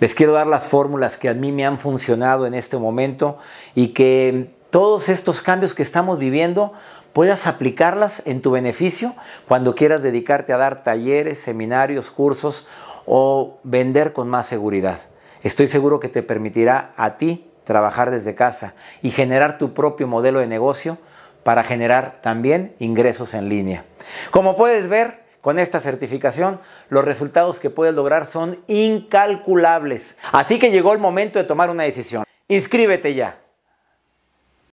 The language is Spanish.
Les quiero dar las fórmulas que a mí me han funcionado en este momento y que todos estos cambios que estamos viviendo puedas aplicarlas en tu beneficio cuando quieras dedicarte a dar talleres, seminarios, cursos o vender con más seguridad. Estoy seguro que te permitirá a ti trabajar desde casa y generar tu propio modelo de negocio para generar también ingresos en línea. Como puedes ver, con esta certificación, los resultados que puedes lograr son incalculables. Así que llegó el momento de tomar una decisión. Inscríbete ya.